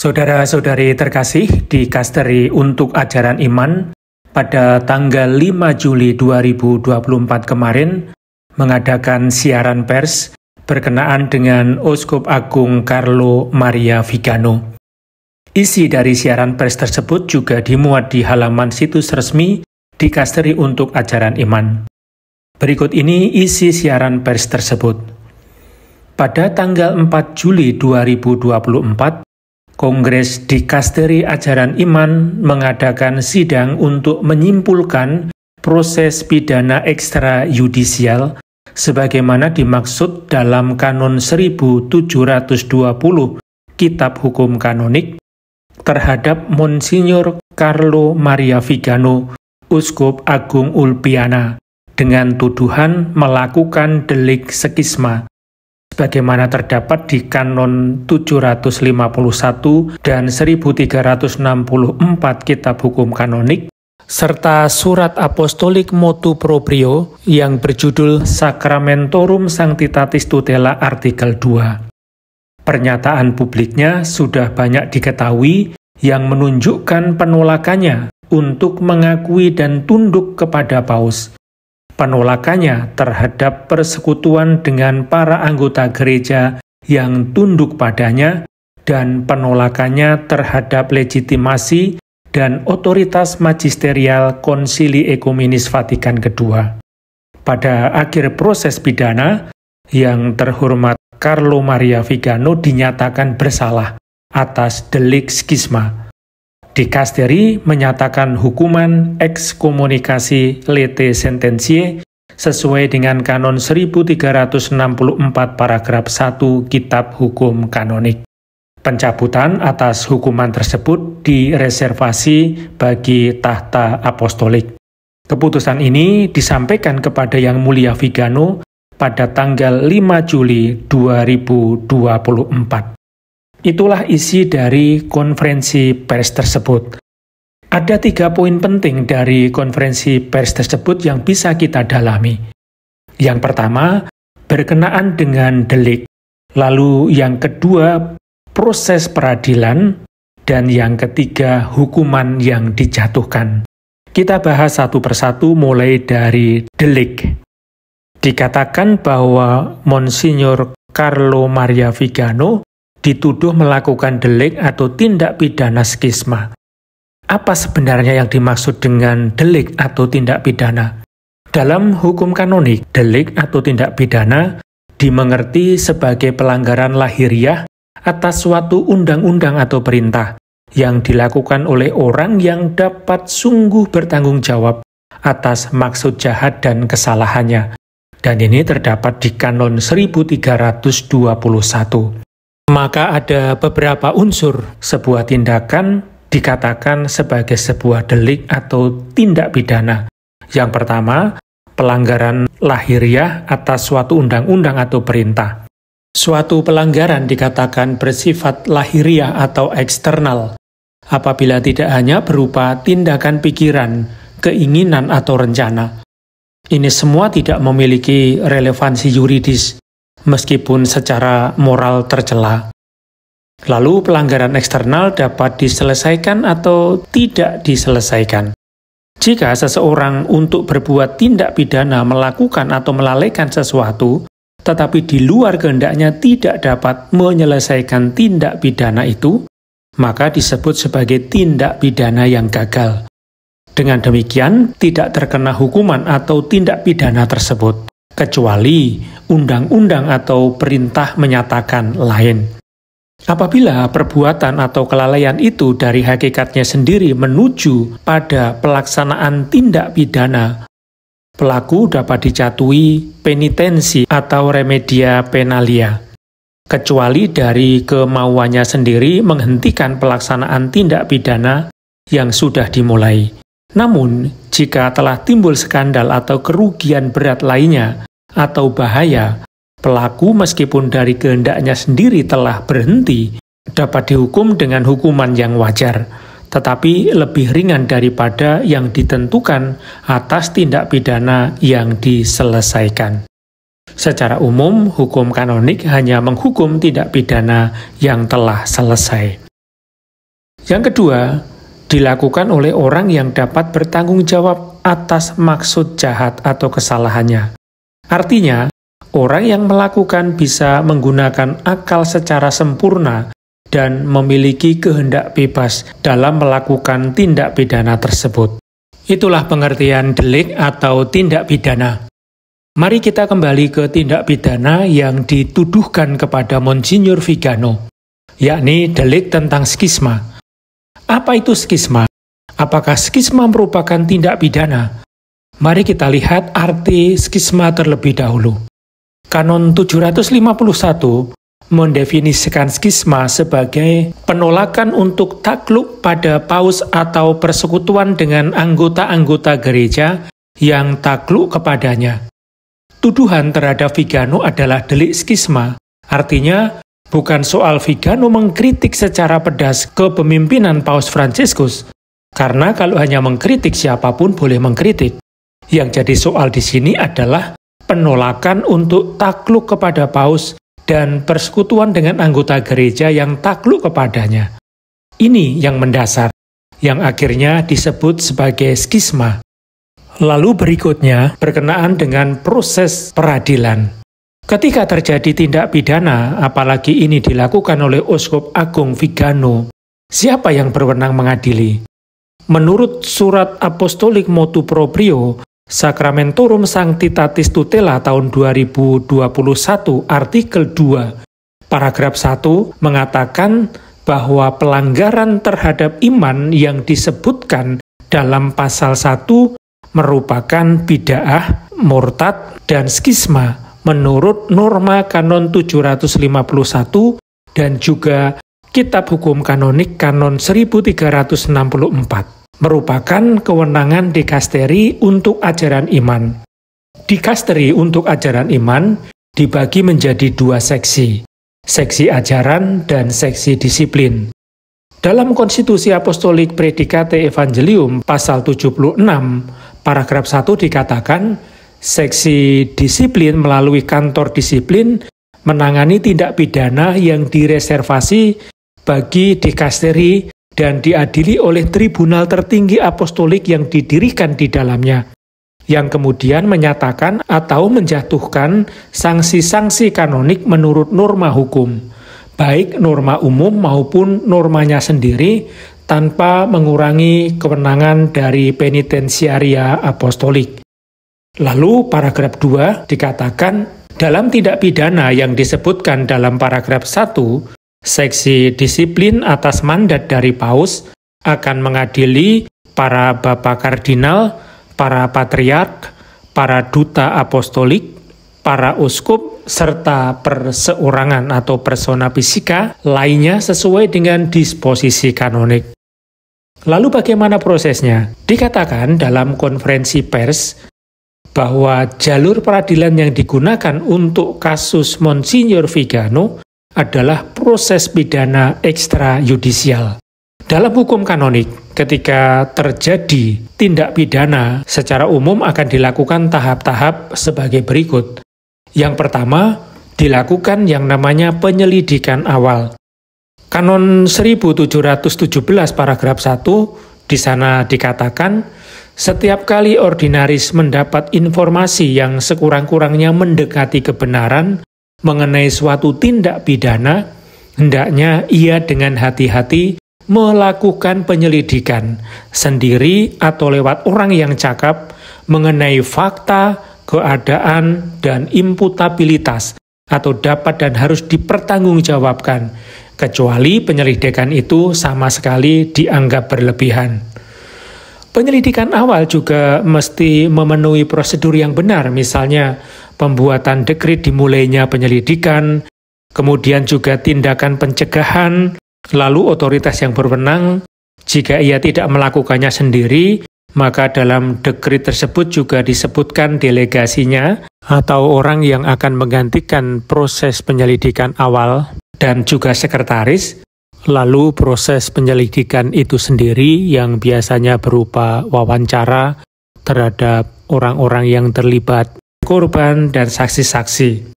Saudara-saudari terkasih di Kasteri untuk ajaran iman pada tanggal 5 Juli 2024 kemarin mengadakan siaran pers berkenaan dengan Uskup Agung Carlo Maria Vigano. Isi dari siaran pers tersebut juga dimuat di halaman situs resmi di Kasteri untuk ajaran iman. Berikut ini isi siaran pers tersebut. Pada tanggal 4 Juli 2024, Kongres Dikasteri Ajaran Iman mengadakan sidang untuk menyimpulkan proses pidana ekstra yudisial sebagaimana dimaksud dalam Kanon 1720 Kitab Hukum Kanonik terhadap Monsignor Carlo Maria Vigano, Uskup Agung Ulpiana, dengan tuduhan melakukan delik sekisma sebagaimana terdapat di Kanon 751 dan 1364 Kitab Hukum Kanonik, serta surat apostolik motu proprio yang berjudul Sacramentorum Sanctitatis Tutela artikel 2. Pernyataan publiknya sudah banyak diketahui yang menunjukkan penolakannya untuk mengakui dan tunduk kepada paus, penolakannya terhadap persekutuan dengan para anggota gereja yang tunduk padanya, dan penolakannya terhadap legitimasi dan otoritas magisterial Konsili Ekumenis Vatikan II. Pada akhir proses pidana, yang terhormat Carlo Maria Vigano dinyatakan bersalah atas delik skisma Dikasteri menyatakan hukuman ekskomunikasi lete sententiae sesuai dengan kanon 1364 paragraf 1 Kitab Hukum Kanonik. Pencabutan atas hukuman tersebut direservasi bagi tahta apostolik. Keputusan ini disampaikan kepada Yang Mulia Vigano pada tanggal 5 Juli 2024. Itulah isi dari konferensi pers tersebut. Ada tiga poin penting dari konferensi pers tersebut yang bisa kita dalami. Yang pertama, berkenaan dengan delik. Lalu yang kedua, proses peradilan. Dan yang ketiga, hukuman yang dijatuhkan. Kita bahas satu persatu mulai dari delik. Dikatakan bahwa Monsignor Carlo Maria Vigano dituduh melakukan delik atau tindak pidana skisma. Apa sebenarnya yang dimaksud dengan delik atau tindak pidana? Dalam hukum kanonik, delik atau tindak pidana dimengerti sebagai pelanggaran lahiriah atas suatu undang-undang atau perintah yang dilakukan oleh orang yang dapat sungguh bertanggung jawab atas maksud jahat dan kesalahannya. Dan ini terdapat di Kanon 1321. Maka ada beberapa unsur sebuah tindakan dikatakan sebagai sebuah delik atau tindak pidana. Yang pertama, pelanggaran lahiriah atas suatu undang-undang atau perintah. Suatu pelanggaran dikatakan bersifat lahiriah atau eksternal apabila tidak hanya berupa tindakan pikiran, keinginan atau rencana. Ini semua tidak memiliki relevansi yuridis meskipun secara moral tercela. Lalu pelanggaran eksternal dapat diselesaikan atau tidak diselesaikan. Jika seseorang untuk berbuat tindak pidana melakukan atau melalaikan sesuatu, tetapi di luar kehendaknya tidak dapat menyelesaikan tindak pidana itu, maka disebut sebagai tindak pidana yang gagal. Dengan demikian, tidak terkena hukuman atau tindak pidana tersebut kecuali undang-undang atau perintah menyatakan lain. Apabila perbuatan atau kelalaian itu dari hakikatnya sendiri menuju pada pelaksanaan tindak pidana, pelaku dapat dicatui penitensi atau remedia penalia, kecuali dari kemauannya sendiri menghentikan pelaksanaan tindak pidana yang sudah dimulai. Namun, jika telah timbul skandal atau kerugian berat lainnya, atau bahaya, pelaku meskipun dari kehendaknya sendiri telah berhenti, dapat dihukum dengan hukuman yang wajar, tetapi lebih ringan daripada yang ditentukan atas tindak pidana yang diselesaikan. Secara umum, hukum kanonik hanya menghukum tindak pidana yang telah selesai. Yang kedua, dilakukan oleh orang yang dapat bertanggung jawab atas maksud jahat atau kesalahannya. Artinya, orang yang melakukan bisa menggunakan akal secara sempurna dan memiliki kehendak bebas dalam melakukan tindak pidana tersebut. Itulah pengertian delik atau tindak pidana. Mari kita kembali ke tindak pidana yang dituduhkan kepada Monsignor Vigano, yakni delik tentang skisma. Apa itu skisma? Apakah skisma merupakan tindak pidana? Mari kita lihat arti skisma terlebih dahulu. Kanon 751 mendefinisikan skisma sebagai penolakan untuk takluk pada paus atau persekutuan dengan anggota-anggota gereja yang takluk kepadanya. Tuduhan terhadap Vigano adalah delik skisma, artinya bukan soal Vigano mengkritik secara pedas kepemimpinan Paus Franciscus, karena kalau hanya mengkritik siapapun boleh mengkritik. Yang jadi soal di sini adalah penolakan untuk takluk kepada paus dan persekutuan dengan anggota gereja yang takluk kepadanya. Ini yang mendasar, yang akhirnya disebut sebagai skisma. Lalu berikutnya berkenaan dengan proses peradilan. Ketika terjadi tindak pidana, apalagi ini dilakukan oleh Uskup Agung Vigano, siapa yang berwenang mengadili? Menurut surat apostolik motu proprio, Sacramentorum Sanctitatis Tutela tahun 2021 artikel 2 paragraf 1 mengatakan bahwa pelanggaran terhadap iman yang disebutkan dalam pasal 1 merupakan bid'ah, murtad, dan skisma menurut norma kanon 751 dan juga kitab hukum kanonik kanon 1364 merupakan kewenangan dikasteri untuk ajaran iman. Dikasteri untuk ajaran iman dibagi menjadi dua seksi, seksi ajaran dan seksi disiplin. Dalam konstitusi apostolik Predikate Evangelium pasal 76, paragraf 1 dikatakan, seksi disiplin melalui kantor disiplin menangani tindak pidana yang direservasi bagi dikasteri dan diadili oleh tribunal tertinggi apostolik yang didirikan di dalamnya, yang kemudian menyatakan atau menjatuhkan sanksi-sanksi kanonik menurut norma hukum, baik norma umum maupun normanya sendiri, tanpa mengurangi kewenangan dari penitensiaria apostolik. Lalu paragraf 2 dikatakan dalam tindak pidana yang disebutkan dalam paragraf 1 Seksi disiplin atas mandat dari Paus akan mengadili para bapak kardinal, para patriark, para duta apostolik, para uskup, serta perseorangan atau persona fisika lainnya sesuai dengan disposisi kanonik. Lalu bagaimana prosesnya? Dikatakan dalam konferensi pers bahwa jalur peradilan yang digunakan untuk kasus Monsignor Vigano adalah proses pidana ekstrajudisial. Dalam hukum kanonik, ketika terjadi tindak pidana secara umum akan dilakukan tahap-tahap sebagai berikut. Yang pertama, dilakukan yang namanya penyelidikan awal. Kanon 1717 paragraf 1 di sana dikatakan setiap kali ordinaris mendapat informasi yang sekurang-kurangnya mendekati kebenaran, mengenai suatu tindak pidana, hendaknya ia dengan hati-hati melakukan penyelidikan sendiri atau lewat orang yang cakap mengenai fakta, keadaan, dan imputabilitas atau dapat dan harus dipertanggungjawabkan, kecuali penyelidikan itu sama sekali dianggap berlebihan. Penyelidikan awal juga mesti memenuhi prosedur yang benar, misalnya pembuatan dekrit dimulainya penyelidikan, kemudian juga tindakan pencegahan, lalu otoritas yang berwenang, jika ia tidak melakukannya sendiri, maka dalam dekrit tersebut juga disebutkan delegasinya atau orang yang akan menggantikan proses penyelidikan awal dan juga sekretaris, lalu proses penyelidikan itu sendiri yang biasanya berupa wawancara terhadap orang-orang yang terlibat korban dan saksi-saksi.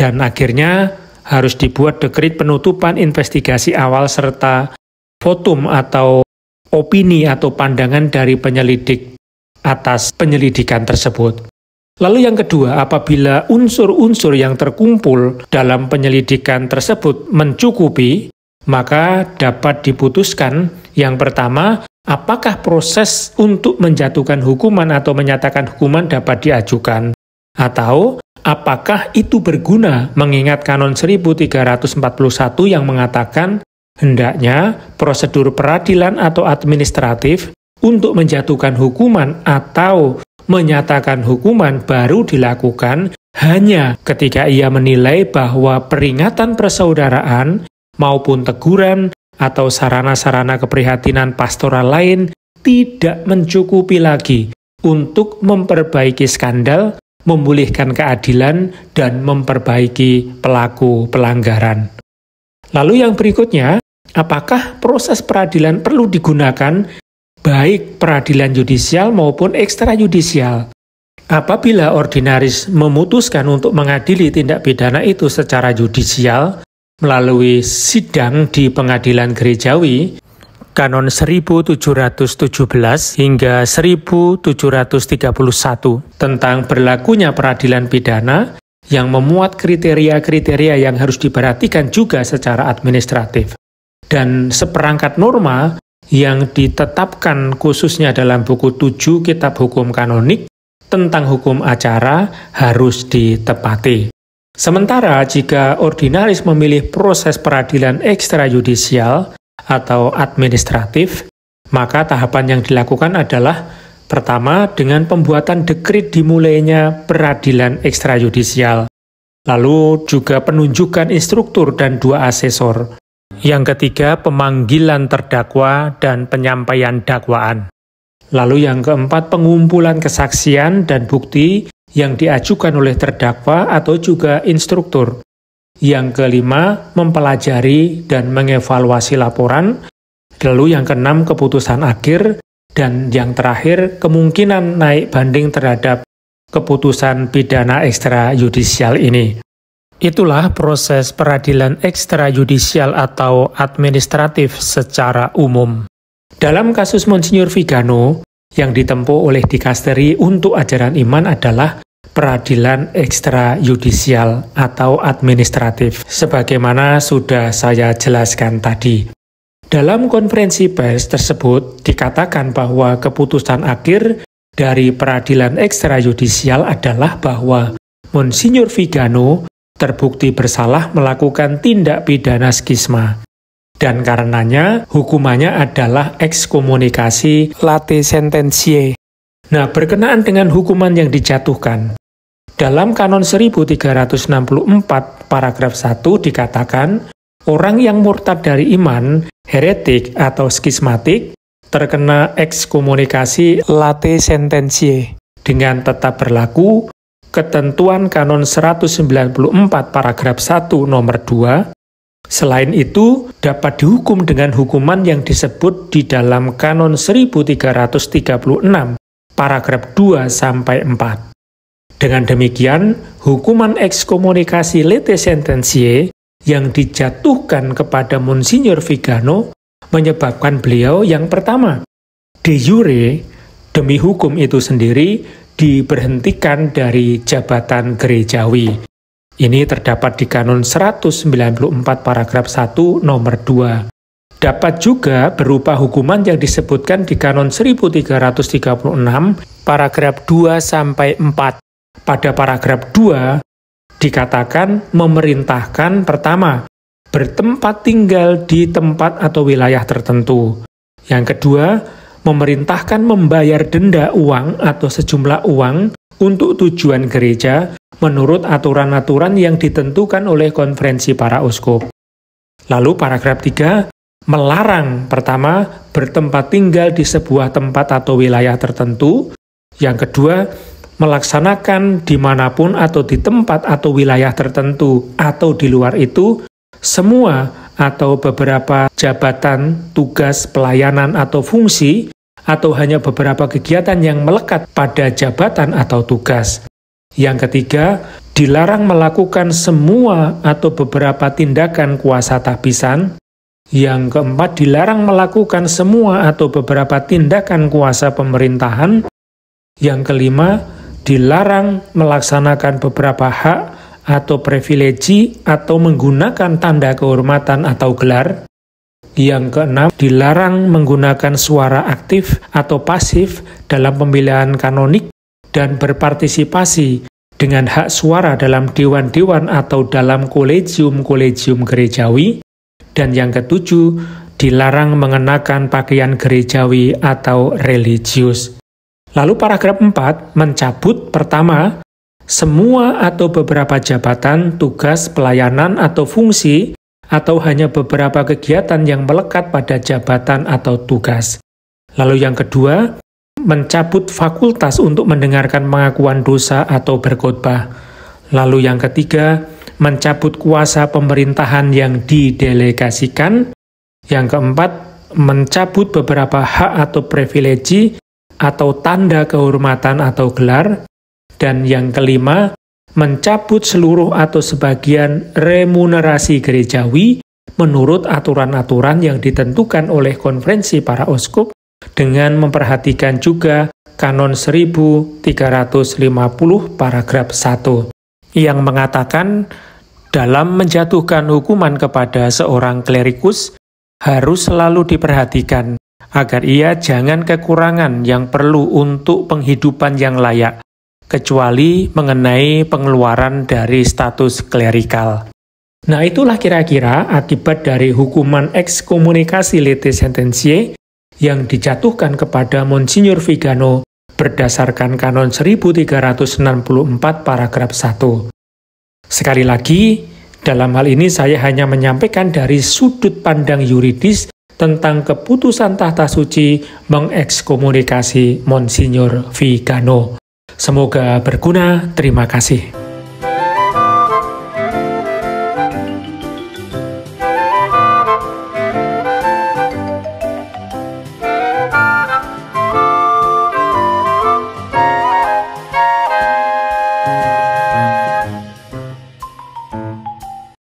Dan akhirnya harus dibuat dekrit penutupan investigasi awal serta votum atau opini atau pandangan dari penyelidik atas penyelidikan tersebut. Lalu yang kedua, apabila unsur-unsur yang terkumpul dalam penyelidikan tersebut mencukupi, maka dapat diputuskan yang pertama, apakah proses untuk menjatuhkan hukuman atau menyatakan hukuman dapat diajukan. Atau apakah itu berguna mengingat kanon 1341 yang mengatakan hendaknya prosedur peradilan atau administratif untuk menjatuhkan hukuman atau menyatakan hukuman baru dilakukan hanya ketika ia menilai bahwa peringatan persaudaraan maupun teguran atau sarana-sarana keprihatinan pastoral lain tidak mencukupi lagi untuk memperbaiki skandal memulihkan keadilan, dan memperbaiki pelaku pelanggaran. Lalu yang berikutnya, apakah proses peradilan perlu digunakan baik peradilan yudisial maupun ekstrajudisial? Apabila ordinaris memutuskan untuk mengadili tindak pidana itu secara yudisial melalui sidang di pengadilan gerejawi, kanon 1717 hingga 1731 tentang berlakunya peradilan pidana yang memuat kriteria-kriteria yang harus diperhatikan juga secara administratif. Dan seperangkat norma yang ditetapkan khususnya dalam buku 7 Kitab Hukum Kanonik tentang hukum acara harus ditepati. Sementara jika ordinaris memilih proses peradilan ekstrajudisial, atau administratif, maka tahapan yang dilakukan adalah pertama dengan pembuatan dekrit dimulainya peradilan ekstrajudisial, lalu juga penunjukan instruktur dan dua asesor. Yang ketiga, pemanggilan terdakwa dan penyampaian dakwaan. Lalu yang keempat, pengumpulan kesaksian dan bukti yang diajukan oleh terdakwa atau juga instruktur. Yang kelima, mempelajari dan mengevaluasi laporan. Lalu yang keenam, keputusan akhir. Dan yang terakhir, kemungkinan naik banding terhadap keputusan pidana ekstrajudisial ini. Itulah proses peradilan ekstrajudisial atau administratif secara umum. Dalam kasus Monsignor Vigano, yang ditempuh oleh dikasteri untuk ajaran iman adalah peradilan ekstrajudisial atau administratif, sebagaimana sudah saya jelaskan tadi. Dalam konferensi pers tersebut dikatakan bahwa keputusan akhir dari peradilan ekstrajudisial adalah bahwa Monsignor Vigano terbukti bersalah melakukan tindak pidana skisma dan karenanya hukumannya adalah ekskomunikasi late sententiae. Nah, berkenaan dengan hukuman yang dijatuhkan, dalam Kanon 1364 paragraf 1 dikatakan, orang yang murtad dari iman, heretik atau skismatik, terkena ekskomunikasi late sententie dengan tetap berlaku ketentuan Kanon 194 paragraf 1 nomor 2. Selain itu, dapat dihukum dengan hukuman yang disebut di dalam Kanon 1336 paragraf 2 sampai 4. Dengan demikian, hukuman ekskomunikasi lete sententiae yang dijatuhkan kepada Monsignor Vigano menyebabkan beliau yang pertama, de jure, demi hukum itu sendiri, diberhentikan dari jabatan gerejawi. Ini terdapat di Kanun 194 paragraf 1 nomor 2. Dapat juga berupa hukuman yang disebutkan di Kanun 1336 paragraf 2 sampai 4 pada paragraf 2 dikatakan memerintahkan pertama bertempat tinggal di tempat atau wilayah tertentu. Yang kedua, memerintahkan membayar denda uang atau sejumlah uang untuk tujuan gereja menurut aturan-aturan yang ditentukan oleh konferensi para uskup. Lalu paragraf 3 melarang pertama bertempat tinggal di sebuah tempat atau wilayah tertentu, yang kedua melaksanakan dimanapun atau di tempat atau wilayah tertentu atau di luar itu, semua atau beberapa jabatan, tugas, pelayanan, atau fungsi, atau hanya beberapa kegiatan yang melekat pada jabatan atau tugas. Yang ketiga, dilarang melakukan semua atau beberapa tindakan kuasa tapisan. Yang keempat, dilarang melakukan semua atau beberapa tindakan kuasa pemerintahan. Yang kelima, dilarang melaksanakan beberapa hak atau privilegi atau menggunakan tanda kehormatan atau gelar. Yang keenam, dilarang menggunakan suara aktif atau pasif dalam pemilihan kanonik dan berpartisipasi dengan hak suara dalam dewan-dewan atau dalam kolegium-kolegium gerejawi. Dan yang ketujuh, dilarang mengenakan pakaian gerejawi atau religius. Lalu paragraf 4 mencabut pertama semua atau beberapa jabatan, tugas, pelayanan atau fungsi atau hanya beberapa kegiatan yang melekat pada jabatan atau tugas. Lalu yang kedua, mencabut fakultas untuk mendengarkan pengakuan dosa atau berkhotbah. Lalu yang ketiga, mencabut kuasa pemerintahan yang didelegasikan. Yang keempat, mencabut beberapa hak atau privilege atau tanda kehormatan atau gelar, dan yang kelima, mencabut seluruh atau sebagian remunerasi gerejawi menurut aturan-aturan yang ditentukan oleh konferensi para uskup dengan memperhatikan juga kanon 1350 paragraf 1 yang mengatakan dalam menjatuhkan hukuman kepada seorang klerikus harus selalu diperhatikan agar ia jangan kekurangan yang perlu untuk penghidupan yang layak, kecuali mengenai pengeluaran dari status klerikal. Nah itulah kira-kira akibat dari hukuman ekskomunikasi lete sententiae yang dijatuhkan kepada Monsignor Vigano berdasarkan kanon 1364 paragraf 1. Sekali lagi, dalam hal ini saya hanya menyampaikan dari sudut pandang yuridis tentang keputusan tahta suci mengekskomunikasi Monsinyur Vigano. Semoga berguna. Terima kasih.